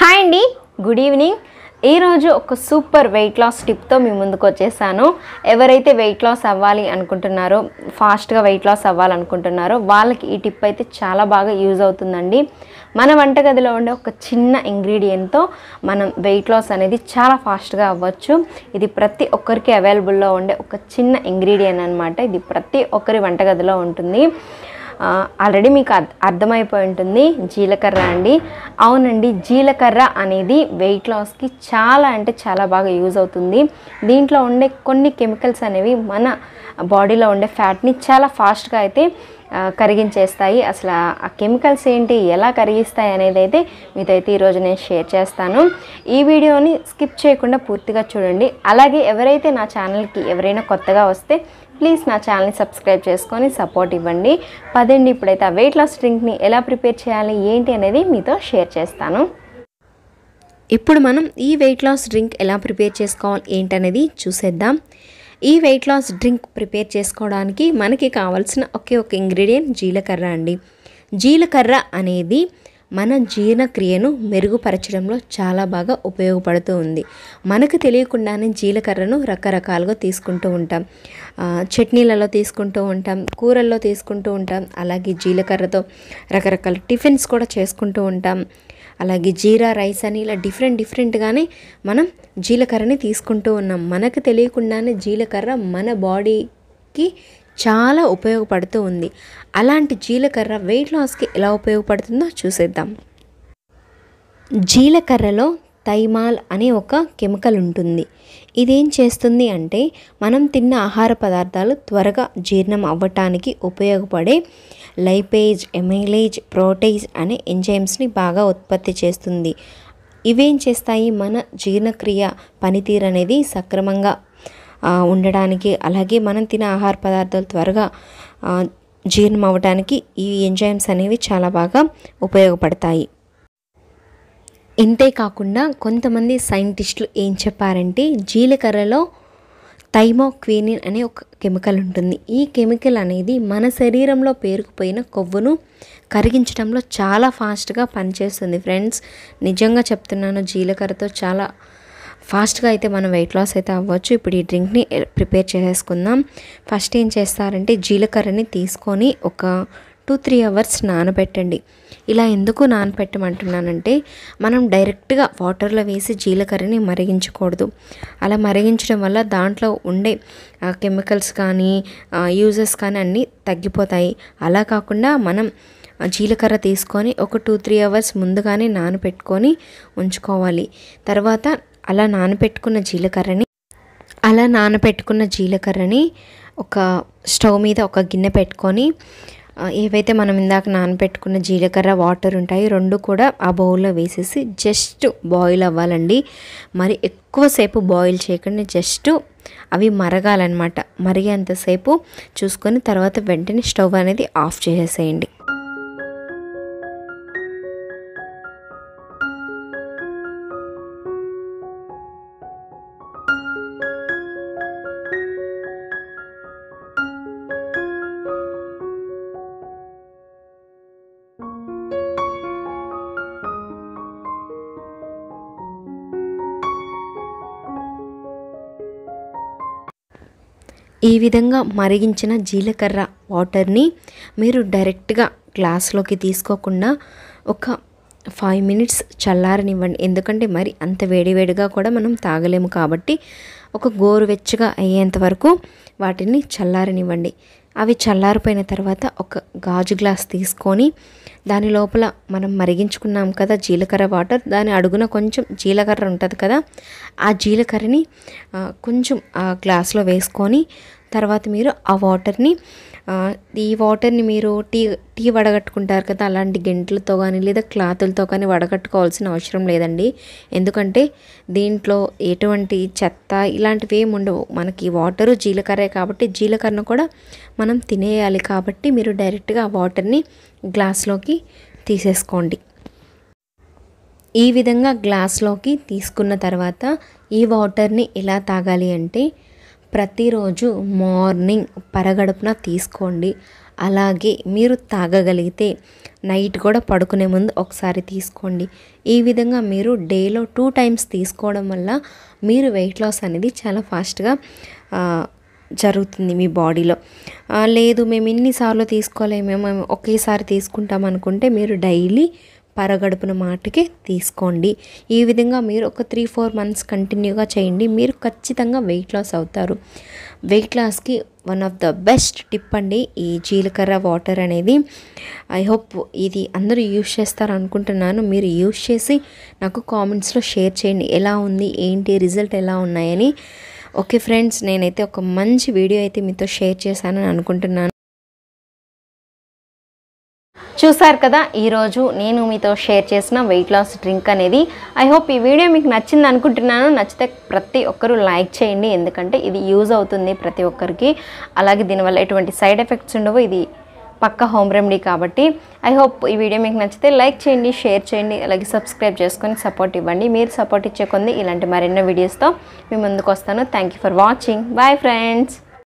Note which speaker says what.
Speaker 1: hi అండి good evening ఈరోజు ఒక సూపర్ వెయిట్ లాస్ టిప్తో మీ ముందుకు వచ్చేసాను ఎవరైతే వెయిట్ లాస్ అవ్వాలి అనుకుంటున్నారో ఫాస్ట్గా వెయిట్ లాస్ అవ్వాలనుకుంటున్నారో వాళ్ళకి ఈ టిప్ అయితే చాలా బాగా యూజ్ అవుతుందండి మన వంటగదిలో ఉండే ఒక చిన్న ఇంగ్రీడియంట్తో మనం వెయిట్ లాస్ అనేది చాలా ఫాస్ట్గా అవ్వచ్చు ఇది ప్రతి ఒక్కరికి అవైలబుల్లో ఉండే ఒక చిన్న ఇంగ్రీడియంట్ అనమాట ఇది ప్రతి ఒక్కరి వంటగదిలో ఉంటుంది ఆల్రెడీ మీకు అర్థమైపోయి ఉంటుంది జీలకర్ర అండి అవునండి జీలకర్ర అనేది వెయిట్ లాస్కి చాలా అంటే చాలా బాగా యూజ్ అవుతుంది దీంట్లో ఉండే కొన్ని కెమికల్స్ అనేవి మన బాడీలో ఉండే ఫ్యాట్ని చాలా ఫాస్ట్గా అయితే కరిగించేస్తాయి అసలు ఆ కెమికల్స్ ఏంటి ఎలా కరిగిస్తాయి అనేది అయితే అయితే ఈరోజు నేను షేర్ చేస్తాను ఈ వీడియోని స్కిప్ చేయకుండా పూర్తిగా చూడండి అలాగే ఎవరైతే నా ఛానల్కి ఎవరైనా కొత్తగా వస్తే ప్లీజ్ నా ఛానల్ని సబ్స్క్రైబ్ చేసుకొని సపోర్ట్ ఇవ్వండి పదండి ఇప్పుడైతే ఆ వెయిట్ లాస్ డ్రింక్ని ఎలా ప్రిపేర్ చేయాలి ఏంటి అనేది మీతో షేర్ చేస్తాను ఇప్పుడు మనం ఈ వెయిట్ లాస్ డ్రింక్ ఎలా ప్రిపేర్ చేసుకోవాలి ఏంటనేది చూసేద్దాం ఈ వెయిట్ లాస్ డ్రింక్ ప్రిపేర్ చేసుకోవడానికి మనకి కావాల్సిన ఒకే ఒక ఇంగ్రీడియంట్ జీలకర్ర అండి జీలకర్ర అనేది మన జీర్ణక్రియను మెరుగుపరచడంలో చాలా బాగా ఉపయోగపడుతూ ఉంది మనకు తెలియకుండానే జీలకర్రను రకరకాలుగా తీసుకుంటూ ఉంటాం చట్నీలలో తీసుకుంటూ ఉంటాం కూరల్లో తీసుకుంటూ ఉంటాం అలాగే జీలకర్రతో రకరకాల టిఫిన్స్ కూడా చేసుకుంటూ ఉంటాం అలాగే జీరా రైస్ అని ఇలా డిఫరెంట్ డిఫరెంట్గానే మనం జీలకర్రని తీసుకుంటూ ఉన్నాం మనకు తెలియకుండానే జీలకర్ర మన బాడీకి చాలా ఉపయోగపడుతూ ఉంది అలాంటి జీలకర్ర వెయిట్ లాస్కి ఎలా ఉపయోగపడుతుందో చూసేద్దాం జీలకర్రలో తైమాల్ అనే ఒక కెమికల్ ఉంటుంది ఇదేం చేస్తుంది అంటే మనం తిన్న ఆహార పదార్థాలు త్వరగా జీర్ణం అవ్వటానికి ఉపయోగపడే లైపేజ్ ఎమైలేజ్ ప్రోటైజ్ అనే ఎంజైమ్స్ని బాగా ఉత్పత్తి చేస్తుంది ఇవేం చేస్తాయి మన జీర్ణక్రియ పనితీరు అనేది సక్రమంగా ఉండడానికి అలాగే మనం తినే ఆహార పదార్థాలు త్వరగా జీర్ణం అవ్వడానికి ఈ ఎంజైమ్స్ అనేవి చాలా బాగా ఉపయోగపడతాయి ఇంతే కాకుండా కొంతమంది సైంటిస్టులు ఏం చెప్పారంటే జీలకర్రలో క్వీనిన్ అనే ఒక కెమికల్ ఉంటుంది ఈ కెమికల్ అనేది మన శరీరంలో పేరుకుపోయిన కొవ్వును కరిగించడంలో చాలా ఫాస్ట్గా పనిచేస్తుంది ఫ్రెండ్స్ నిజంగా చెప్తున్నాను జీలకర్రతో చాలా ఫాస్ట్గా అయితే మనం వెయిట్ లాస్ అయితే అవ్వచ్చు ఇప్పుడు ఈ డ్రింక్ని ప్రిపేర్ చేసేసుకుందాం ఫస్ట్ ఏం చేస్తారంటే జీలకర్రని తీసుకొని ఒక టూ త్రీ అవర్స్ నానబెట్టండి ఇలా ఎందుకు నానబెట్టమంటున్నానంటే మనం డైరెక్ట్గా వాటర్లో వేసి జీలకర్రని మరిగించకూడదు అలా మరిగించడం వల్ల దాంట్లో ఉండే కెమికల్స్ కానీ యూజెస్ కానీ అన్నీ తగ్గిపోతాయి అలా కాకుండా మనం జీలకర్ర తీసుకొని ఒక టూ త్రీ అవర్స్ ముందుగానే నానబెట్టుకొని ఉంచుకోవాలి తర్వాత అలా నానబెట్టుకున్న జీలకర్రని అలా నానబెట్టుకున్న జీలకర్రని ఒక స్టవ్ మీద ఒక గిన్నె పెట్టుకొని ఏవైతే మనం ఇందాక నానబెట్టుకున్న జీలకర్ర వాటర్ ఉంటాయి రెండు కూడా ఆ బౌల్లో వేసేసి జస్ట్ బాయిల్ అవ్వాలండి మరి ఎక్కువసేపు బాయిల్ చేయకుండా జస్ట్ అవి మరగాలన్నమాట మరిగేంతసేపు చూసుకొని తర్వాత వెంటనే స్టవ్ అనేది ఆఫ్ చేసేసేయండి ఈ విధంగా మరిగించిన జీలకర్ర వాటర్ని మీరు డైరెక్ట్గా గ్లాస్లోకి తీసుకోకుండా ఒక ఫైవ్ మినిట్స్ చల్లారనివ్వండి ఎందుకంటే మరి అంత వేడివేడిగా కూడా మనం తాగలేము కాబట్టి ఒక గోరువెచ్చగా అయ్యేంత వరకు వాటిని చల్లారనివ్వండి అవి చల్లారిపోయిన తర్వాత ఒక గాజు గ్లాస్ తీసుకొని దాని లోపల మనం మరిగించుకున్నాం కదా జీలకర్ర వాటర్ దాని అడుగున కొంచెం జీలకర్ర ఉంటుంది కదా ఆ జీలకర్రని కొంచెం ఆ గ్లాస్లో వేసుకొని తర్వాత మీరు ఆ వాటర్ని ఈ వాటర్ని మీరు టీ టీ వడగట్టుకుంటారు కదా అలాంటి గెంట్లతో కానీ లేదా క్లాతులతో కానీ వడగట్టుకోవాల్సిన అవసరం లేదండి ఎందుకంటే దీంట్లో ఎటువంటి చెత్త ఇలాంటివి ఏమి ఉండవు మనకి వాటరు జీలకర్రే కాబట్టి జీలకర్రను కూడా మనం తినేయాలి కాబట్టి మీరు డైరెక్ట్గా ఆ వాటర్ని గ్లాస్లోకి తీసేసుకోండి ఈ విధంగా గ్లాస్లోకి తీసుకున్న తర్వాత ఈ వాటర్ని ఎలా తాగాలి అంటే ప్రతిరోజు మార్నింగ్ పరగడుపున తీసుకోండి అలాగే మీరు తాగగలిగితే నైట్ కూడా పడుకునే ముందు ఒకసారి తీసుకోండి ఈ విధంగా మీరు డేలో టూ టైమ్స్ తీసుకోవడం వల్ల మీరు వెయిట్ లాస్ అనేది చాలా ఫాస్ట్గా జరుగుతుంది మీ బాడీలో లేదు మేము ఇన్నిసార్లు తీసుకోలేము మేము ఒకేసారి తీసుకుంటాం అనుకుంటే మీరు డైలీ పరగడుపున మాటకి తీసుకోండి ఈ విధంగా మీరు ఒక త్రీ ఫోర్ మంత్స్ కంటిన్యూగా చేయండి మీరు ఖచ్చితంగా వెయిట్ లాస్ అవుతారు వెయిట్ లాస్కి one of the best tip అండి ఈ జీలకర్ర వాటర్ అనేది ఐ హోప్ ఇది అందరూ యూజ్ చేస్తారు అనుకుంటున్నాను మీరు యూజ్ చేసి నాకు కామెంట్స్లో షేర్ చేయండి ఎలా ఉంది ఏంటి రిజల్ట్ ఎలా ఉన్నాయని ఓకే ఫ్రెండ్స్ నేనైతే ఒక మంచి వీడియో అయితే మీతో షేర్ చేశానని అనుకుంటున్నాను చూసారు కదా ఈరోజు నేను మీతో షేర్ చేసిన వెయిట్ లాస్ డ్రింక్ అనేది ఐ హోప్ ఈ వీడియో మీకు నచ్చింది అనుకుంటున్నాను నచ్చితే ప్రతి ఒక్కరూ లైక్ చేయండి ఎందుకంటే ఇది యూజ్ అవుతుంది ప్రతి ఒక్కరికి అలాగే దీనివల్ల ఎటువంటి సైడ్ ఎఫెక్ట్స్ ఉండవు ఇది పక్క హోమ్ రెమెడీ కాబట్టి ఐ హోప్ ఈ వీడియో మీకు నచ్చితే లైక్ చేయండి షేర్ చేయండి అలాగే సబ్స్క్రైబ్ చేసుకొని సపోర్ట్ ఇవ్వండి మీరు సపోర్ట్ ఇచ్చే కొంది ఇలాంటి మరెన్నో వీడియోస్తో మీ ముందుకు వస్తాను thank for watching bye friends